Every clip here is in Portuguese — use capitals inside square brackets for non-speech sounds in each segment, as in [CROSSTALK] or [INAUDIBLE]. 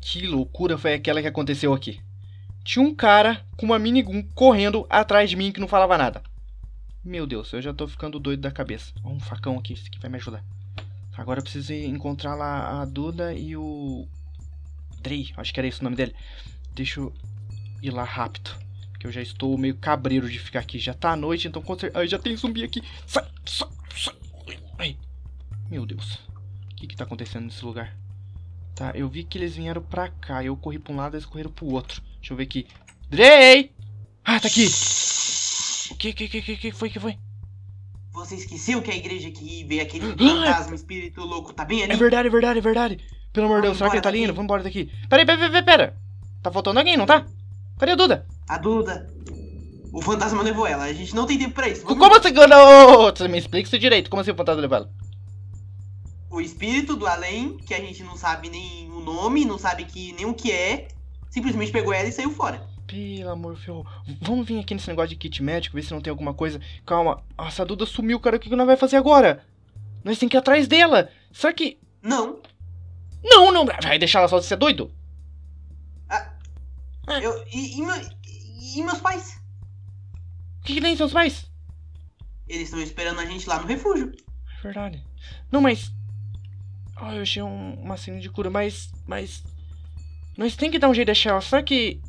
Que loucura foi aquela que aconteceu aqui? Tinha um cara com uma minigun correndo atrás de mim que não falava nada. Meu Deus, eu já tô ficando doido da cabeça. Olha um facão aqui, isso aqui vai me ajudar. Agora eu preciso encontrar lá a Duda e o. Drey, acho que era esse o nome dele. Deixa eu ir lá rápido. Que eu já estou meio cabreiro de ficar aqui. Já tá à noite, então com certeza. Ai, já tem zumbi aqui. Sai, sai, sai. Ai. Meu Deus. O que que tá acontecendo nesse lugar? Tá, eu vi que eles vieram pra cá. Eu corri pra um lado, eles correram pro outro. Deixa eu ver aqui. Drey! Ah, tá aqui! O que, que, que, que foi, que foi? Você esqueceu que a igreja aqui veio ah! aquele fantasma, espírito louco, tá bem ali? É verdade, é verdade, é verdade. Pelo amor de Deus, será que ele tá lindo Vamos embora daqui. Peraí, peraí, peraí, pera. Tá faltando alguém, não tá? Cadê a Duda? A Duda. O fantasma levou ela. A gente não tem tempo pra isso. Vamos Como assim? Não, você me explica isso direito. Como assim o fantasma levou ela? o espírito do além, que a gente não sabe nem o nome, não sabe que, nem o que é, simplesmente pegou ela e saiu fora. Pelo amor, ferrou. Vamos vir aqui nesse negócio de kit médico, ver se não tem alguma coisa. Calma, nossa, a Duda sumiu, cara. O que nós vai fazer agora? Nós temos que ir atrás dela. Será que. Não. Não, não. Vai deixar ela sozinha, você é doido? Ah, é. Eu, e, e, meu, e, e, meus pais? O que, que tem seus pais? Eles estão esperando a gente lá no refúgio. Verdade. Não, mas Oh, eu achei um, uma cena de cura, mas. Mas. Nós tem que dar um jeito de achar ela. Só que.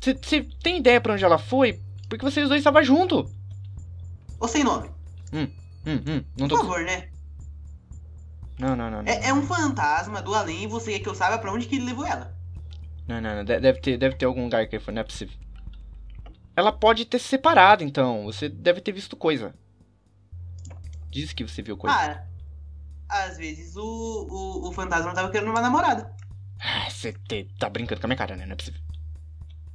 Você tem ideia pra onde ela foi? Porque vocês dois estavam junto. Ou sem nome. Hum, hum, hum. Não tô... Por favor, né? Não, não, não. não. É, é, um fantasma do além e você é que eu saiba pra onde que ele levou ela. Não, não, não. Deve ter, deve ter algum lugar que ele foi. Não é possível. Ela pode ter se separado, então. Você deve ter visto coisa. Diz que você viu coisa. Para. Às vezes o, o, o fantasma tava querendo uma namorada. Você ah, tá brincando com a minha cara, né? Não é possível.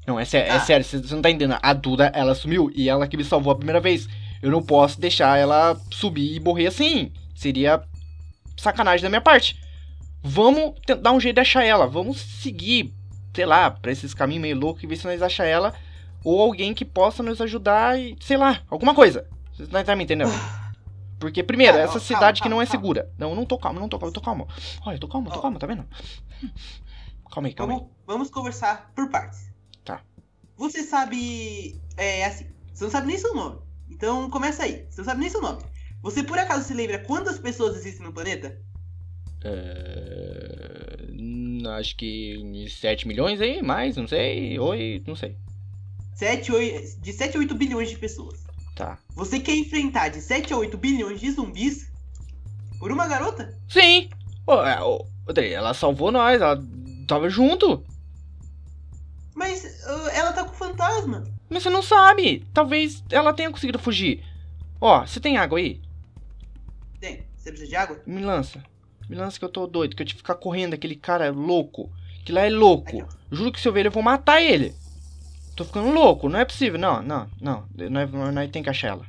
Não, é, é ah. sério, ah. é sério, você não tá entendendo. A Duda, ela sumiu e ela que me salvou a primeira vez. Eu não posso deixar ela subir e morrer assim. Seria sacanagem da minha parte. Vamos dar um jeito de achar ela. Vamos seguir, sei lá, pra esses caminhos meio loucos e ver se nós achamos ela. Ou alguém que possa nos ajudar e, sei lá, alguma coisa. Vocês não tá me entendendo? [SIGHS] Porque, primeiro, é, essa cidade calma, que não é calma. segura. Não, não tô calmo, não tô calmo, eu tô calmo. Olha, eu tô calmo, eu tô calmo, tá vendo? Calma aí, calma vamos, aí. Vamos conversar por partes. Tá. Você sabe. É assim, você não sabe nem seu nome. Então começa aí. Você não sabe nem seu nome. Você por acaso se lembra quantas pessoas existem no planeta? Uh, acho que 7 milhões aí, mais, não sei. Oi, não sei. 7, 8, de 7 a 8 bilhões de pessoas. Tá. Você quer enfrentar de 7 a 8 bilhões de zumbis por uma garota? Sim! É, ela salvou nós, ela tava junto. Mas ela tá com fantasma. Mas você não sabe. Talvez ela tenha conseguido fugir. Ó, você tem água aí? Tem. Você precisa de água? Me lança. Me lança que eu tô doido, que eu tive que ficar correndo aquele cara louco. Que lá é louco. Aqui, Juro que se eu ver ele, eu vou matar ele. Tô ficando louco, não é possível. Não, não, não. Nós, nós tem que achar ela.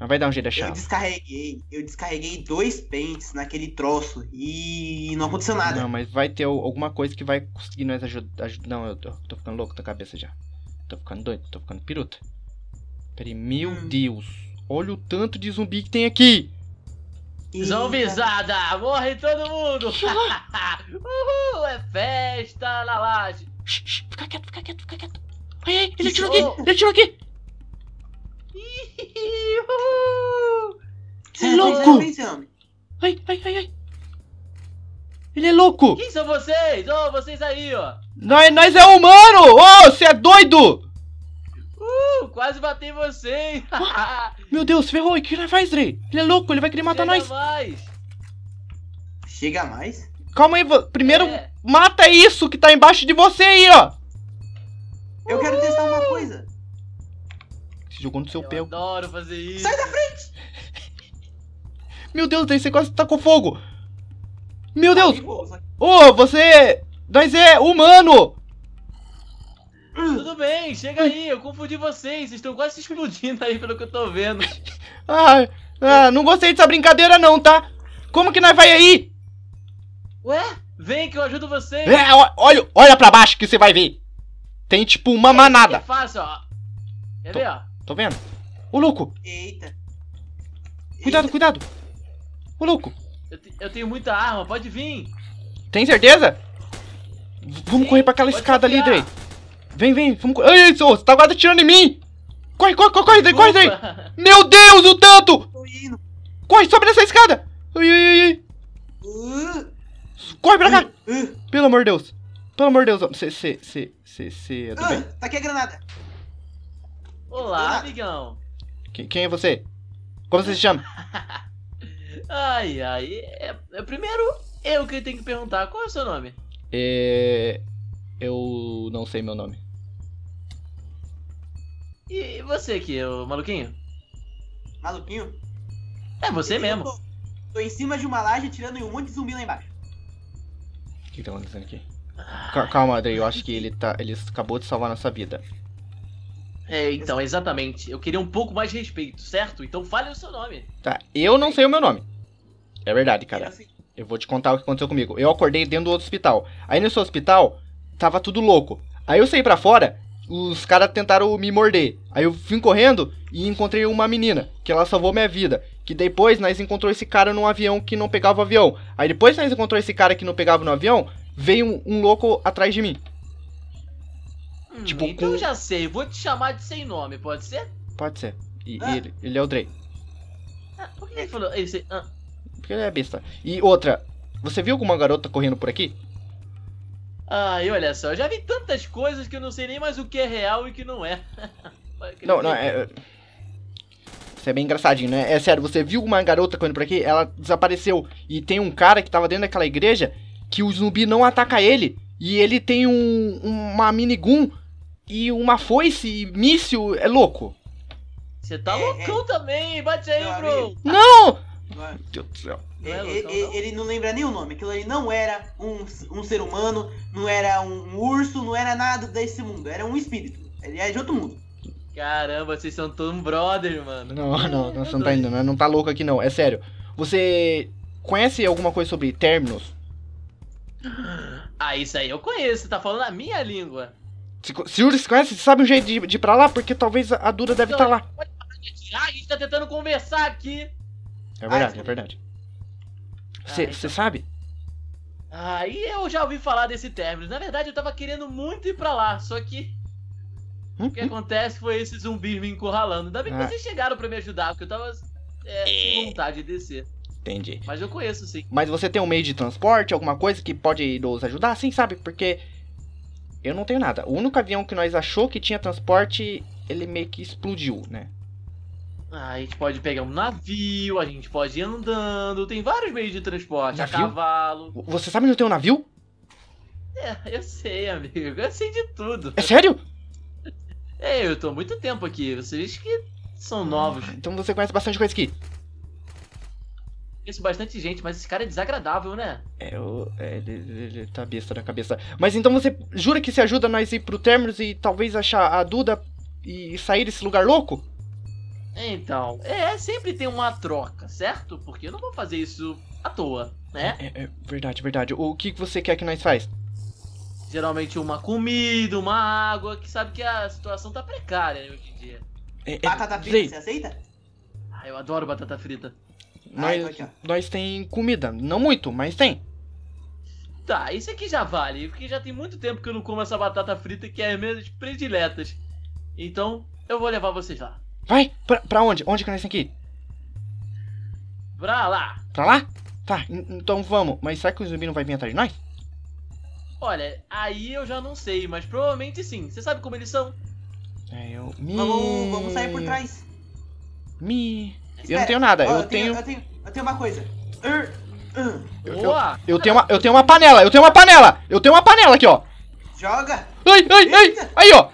Nós vai dar um jeito de achar eu Descarreguei, eu descarreguei dois pentes naquele troço e não aconteceu nada. Não, mas vai ter alguma coisa que vai conseguir nós ajudar. não, eu tô, tô, ficando louco da cabeça já. Tô ficando doido, tô ficando piruta. Peraí, meu hum. Deus. Olha o tanto de zumbi que tem aqui. Zombizada, morre todo mundo! [LAUGHS] Uhul, é festa na laje! Shh, shh, fica quieto, fica quieto, fica quieto. Ai, ai, ele atirou aqui! Ele atirou aqui! Você é louco! Ai, ai, ai, ai! Ele é louco! Quem são vocês? Ô, oh, vocês aí, ó! Nós, nós é humano! Ô, oh, você é doido! Uh, quase matei você, hein? Ah, meu Deus, ferrou! o que ele faz, Dre? Ele é louco, ele vai querer matar Chega nós! Mais. Chega mais? Calma aí, primeiro é. mata isso que tá embaixo de você aí, ó! Eu quero testar uma coisa. Você jogou no seu pé. Eu adoro fazer isso. Sai da frente! [LAUGHS] Meu Deus, você quase com fogo. Meu tá Deus! Ô, oh, você... É, nós é humano! Hum. Tudo bem, chega aí, eu confundi vocês. Vocês estão quase se explodindo aí, pelo que eu tô vendo. [LAUGHS] ah, ah, não gostei dessa brincadeira não, tá? Como que nós vai aí? Ué? Vem que eu ajudo vocês. É, olha, olha pra baixo que você vai ver. Tem tipo uma manada. É fácil, ó. Quer tô, ver, ó? Tô vendo. Ô, louco! Eita. Cuidado, Eita. cuidado. Ô, louco. Eu, te, eu, tenho muita arma, pode vir. Tem certeza? V vamos Sim, correr pra aquela escada ali, Dre. Vem, vem, vamos correr. Ei, você tá quase atirando em mim. Corre, corre, corre, corre, Dre, corre, [LAUGHS] Meu Deus, o tanto. Corre, sobe nessa escada. ai, ai. ui. Uh. Corre pra cá. Uh. Pelo amor de Deus. Pelo amor de Deus, você, você, você, você, você é ah, bem? Tá aqui a granada. Olá, granada. amigão. Quem, quem é você? Como você se chama? [LAUGHS] ai, ai. É, é, primeiro, eu que tenho que perguntar. Qual é o seu nome? É... Eu não sei meu nome. E você que é o maluquinho? Maluquinho? É você eu mesmo. Tô, tô, em cima de uma laje tirando um monte de zumbi lá embaixo. O que tá acontecendo aqui? Calma, Andrei, eu acho que ele, tá, ele acabou de salvar nossa vida. É, então, exatamente. Eu queria um pouco mais de respeito, certo? Então fale o seu nome. Tá, eu não sei o meu nome. É verdade, cara. É assim. Eu vou te contar o que aconteceu comigo. Eu acordei dentro do outro hospital. Aí nesse hospital, tava tudo louco. Aí eu saí pra fora, os caras tentaram me morder. Aí eu vim correndo e encontrei uma menina, que ela salvou minha vida. Que depois nós encontrou esse cara num avião que não pegava o avião. Aí depois nós encontrou esse cara que não pegava no avião, veio um, um louco atrás de mim. Hum, tipo, então com... eu já sei, vou te chamar de sem nome, pode ser? Pode ser. E ah. ele, ele é o Drey. Ah, por que ele falou esse? Ah. Porque ele é besta. E outra, você viu alguma garota correndo por aqui? Ai, olha só, eu já vi tantas coisas que eu não sei nem mais o que é real e o que não é. [LAUGHS] não, não, não é, é. Isso é bem engraçadinho, né? É sério, você viu uma garota correndo por aqui, ela desapareceu. E tem um cara que tava dentro daquela igreja que o zumbi não ataca ele e ele tem um, uma minigun e uma foice e míssil, é louco. Você tá é, loucão é... também, bate aí, não, bro. Não! Meu é? Deus do céu. É, Ele não lembra nem o nome, aquilo ali não era um, um ser humano, não era um, um urso, não era nada desse mundo, era um espírito. Ele é de outro mundo. Caramba, vocês são todos um brother, mano. Não, não, não, você não tá indo, não tá louco aqui não, é sério. Você conhece alguma coisa sobre términos? Ah, isso aí eu conheço, tá falando a minha língua. Segura, se conhece? Sabe o jeito de, de ir pra lá? Porque talvez a Dura deve estar tá lá. Ah, a gente tá tentando conversar aqui. É verdade, ah, é verdade. Você ah, então. sabe? Ah, eu já ouvi falar desse término. Na verdade, eu tava querendo muito ir pra lá, só que. Hum, o que hum. hum. acontece foi esses zumbis me encurralando. Ainda bem que ah. vocês chegaram pra me ajudar, porque eu tava é, sem é. vontade de descer. Entendi. Mas eu conheço, sim. Mas você tem um meio de transporte, alguma coisa que pode nos ajudar? Sim, sabe? Porque eu não tenho nada. O único avião que nós achou que tinha transporte, ele meio que explodiu, né? Ah, a gente pode pegar um navio, a gente pode ir andando, tem vários meios de transporte, navio? a cavalo. Você sabe onde tem um navio? É, eu sei, amigo, eu sei de tudo. É sério? É, eu tô há muito tempo aqui, vocês que são ah, novos. então você conhece bastante coisa aqui conheço bastante gente, mas esse cara é desagradável, né? É, o, é ele, ele tá besta da cabeça. Mas então você jura que se ajuda nós ir pro Terminus e talvez achar a Duda e sair desse lugar louco? Então, é, sempre tem uma troca, certo? Porque eu não vou fazer isso à toa, né? É, é, é verdade, verdade. O que você quer que nós faz? Geralmente uma comida, uma água, que sabe que a situação tá precária né, hoje em dia. É, é, batata frita, você aceita? Ah, eu adoro batata frita nós, aqui, nós tem comida. Não muito, mas tem. Tá, isso aqui já vale, porque já tem muito tempo que eu não como essa batata frita que é as minhas prediletas. Então, eu vou levar vocês lá. Vai! Pra, pra onde? Onde que nós temos aqui Pra lá! Pra lá? Tá, então vamos. Mas será que o zumbi não vai vir atrás de nós? Olha, aí eu já não sei, mas provavelmente sim. Você sabe como eles são? É, eu... Me... Vamos, vamos sair por trás. Me... Eu não é, tenho nada. Ó, eu, eu, tenho, tenho... eu, tenho, eu tenho. uma coisa. Eu, er, er. Eu, tenho uma, eu tenho uma panela, eu tenho uma panela! Eu tenho uma panela aqui, ó! Joga! Ai, ai, ai! Aí, ó!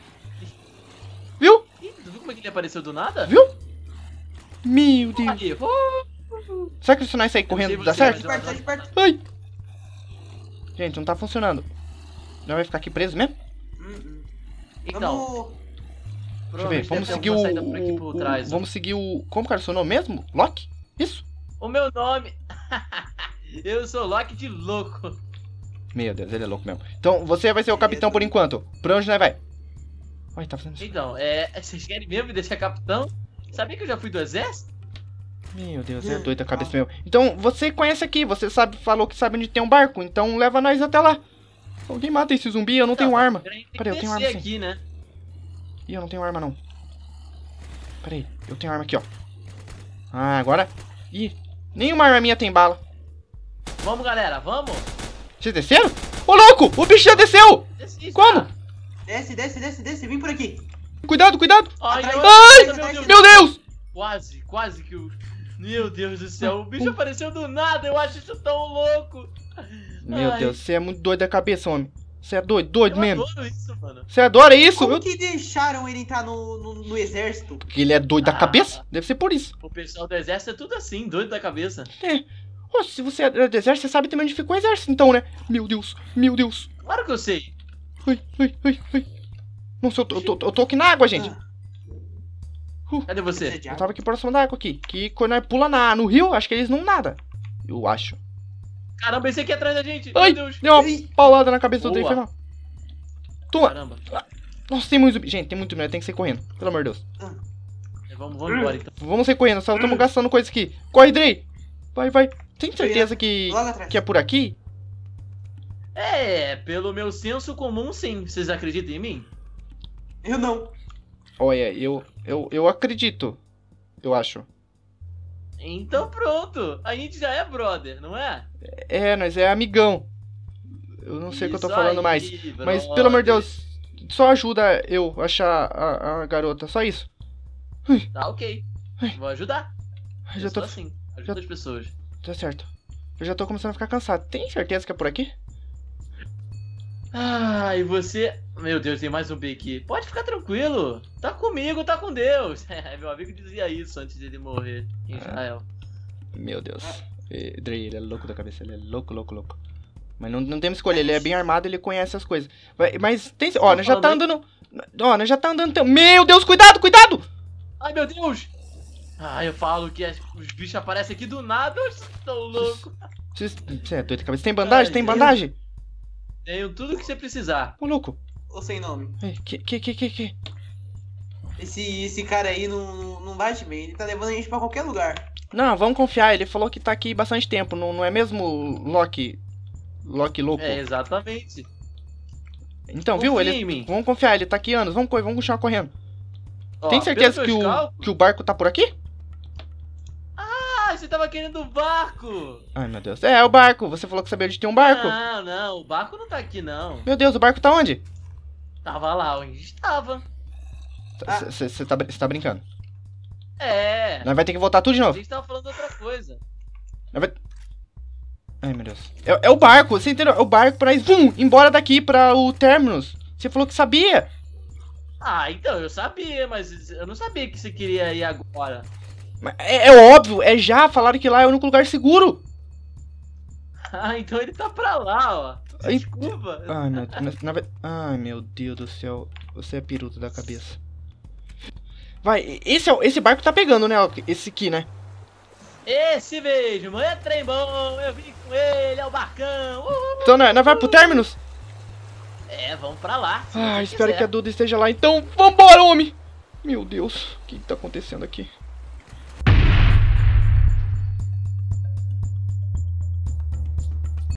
Viu? tu viu como é que ele apareceu do nada? Viu? Meu Deus! Aí, Será que se nós é sair correndo dá certo? Perto, de perto. Ai! Gente, não tá funcionando. Não vai ficar aqui preso né? mesmo? Hum, hum. Então. Vamos... Deixa eu ver, vamos seguir o, o né? Vamos seguir o... Como que era o seu nome mesmo? Loki? Isso? O meu nome... [LAUGHS] eu sou Loki de louco. Meu Deus, ele é louco mesmo. Então, você vai ser o capitão por enquanto. Pra onde nós vai? Ué, tá fazendo isso. Então, é... Vocês querem mesmo me deixar capitão? Sabia que eu já fui do exército? Meu Deus, é doido a cabeça mesmo. Então, você conhece aqui, você sabe, falou que sabe onde tem um barco, então leva nós até lá. Alguém mata esse zumbi, eu não então, tenho arma. Peraí, eu tenho arma sim. aqui, né? Ih, eu não tenho arma, não. Pera aí, eu tenho arma aqui, ó. Ah, agora... Ih, nenhuma arma minha tem bala. Vamos, galera, vamos! Vocês desceram? Ô, louco! O bicho já desceu! Desci, Como? Desce, desce, desce, desce. Vem por aqui. Cuidado, cuidado! Ai, ai, ai meu, Deus. Deus! Quase, quase que o... Meu Deus do céu, o bicho apareceu do nada, eu acho isso tão louco! Meu ai. Deus, você é muito doido da cabeça, homem. Você é doido, doido eu mesmo. Adoro isso, mano. Você adora isso? Como eu... que deixaram ele entrar no, no, no exército? Porque ele é doido ah, da cabeça? Deve ser por isso. O pessoal do exército é tudo assim, doido da cabeça. É. Oh, se você é do exército, você sabe também onde ficou o exército, então, né? Meu Deus, meu Deus. Claro que eu sei. Ai, ai, ai, ai. Nossa, eu tô, eu tô, eu tô aqui na água, gente. Ah. Uh, Cadê você? Eu tava aqui próximo da água aqui. Que quando nós pula na, no rio, acho que eles não nadam. Eu acho. Caramba, esse aqui é atrás da gente. Ai, Meu Deus. Deu uma Ei. paulada na cabeça Boa. do outro infernal. Toma. Caramba. Nossa, tem muito zumbi. Gente, tem muito zumbi. Tem que ser correndo. Pelo amor de Deus. É, vamos, vamos embora então. Vamos ser correndo. Só estamos gastando coisa aqui. Corre, Drey. Vai, vai. Tem certeza que, que é por aqui? É, pelo meu senso comum, sim. Vocês acreditam em mim? Eu não. Olha, eu, eu, eu acredito. Eu acho. Então pronto. A gente já é brother, não é? É, nós é amigão. Eu não sei o que eu tô falando mais. Mas, pelo amor de Deus, só ajuda eu achar a, a garota, só isso. Tá ok. Ai. Vou ajudar. Eu já tô assim, ajuda já... as pessoas. Tá certo. Eu já tô começando a ficar cansado. Tem certeza que é por aqui? Ah, e você. Meu Deus, tem mais um B aqui. Pode ficar tranquilo. Tá comigo, tá com Deus. [LAUGHS] meu amigo dizia isso antes de ele morrer em ah. Israel. Ah. Meu Deus. Dre, ele é louco da cabeça, ele é louco, louco, louco. Mas não, não temos escolha, ele é bem armado, ele conhece as coisas. mas tem. Tá ó, nós já tá andando. Ó, nós já tá andando. Meu Deus, cuidado, cuidado! Ai meu Deus! Ah, eu falo que os bichos aparecem aqui do nada, eu estou louco. [LAUGHS] Você é doido de cabeça. Tem bandagem? tem bandagem? Tenho tudo que você precisar. Ô, louco. Ou sem nome. que, que, que, que, que? Esse, esse cara aí não, não bate bem, ele tá levando a gente pra qualquer lugar. Não, vamos confiar, ele falou que tá aqui bastante tempo, não, não é mesmo Loki? Loki louco? É, exatamente. Então, Confia viu? Ele, vamos confiar, ele tá aqui anos, vamos, vamos continuar correndo. Ó, Tem certeza que o, cálculos... que o barco tá por aqui? Ah, você tava querendo o barco! Ai, meu Deus. É, é o barco. Você falou que sabia onde tem um barco. Não, não. O barco não tá aqui, não. Meu Deus, o barco tá onde? Tava lá onde estava. Você tá, ah. Tá, tá, brincando? É, é. Nós vai ter que voltar tudo de novo. A gente tava falando outra coisa. vai... Ai, meu Deus. É, é, o barco, você entendeu? É o barco pra ir, embora daqui pra o Terminus. Você falou que sabia. Ah, então, eu sabia, mas eu não sabia que você queria ir agora. É, é óbvio, é já, falaram que lá é o único lugar seguro. Ah, então ele tá pra lá, ó. Desculpa. Ai, meu, na, na, ai, meu Deus do céu. Você é piruta da cabeça. Vai, esse, é esse barco tá pegando, né? Esse aqui, né? Esse mesmo, é trem bom, eu vim com ele, é o barcão. Uhul. Então, nós, né, nós né, vai pro Terminus? É, vamos pra lá. Ah, espero quiser. que a Duda esteja lá. Então, vambora, homem! Meu Deus, o que tá acontecendo aqui?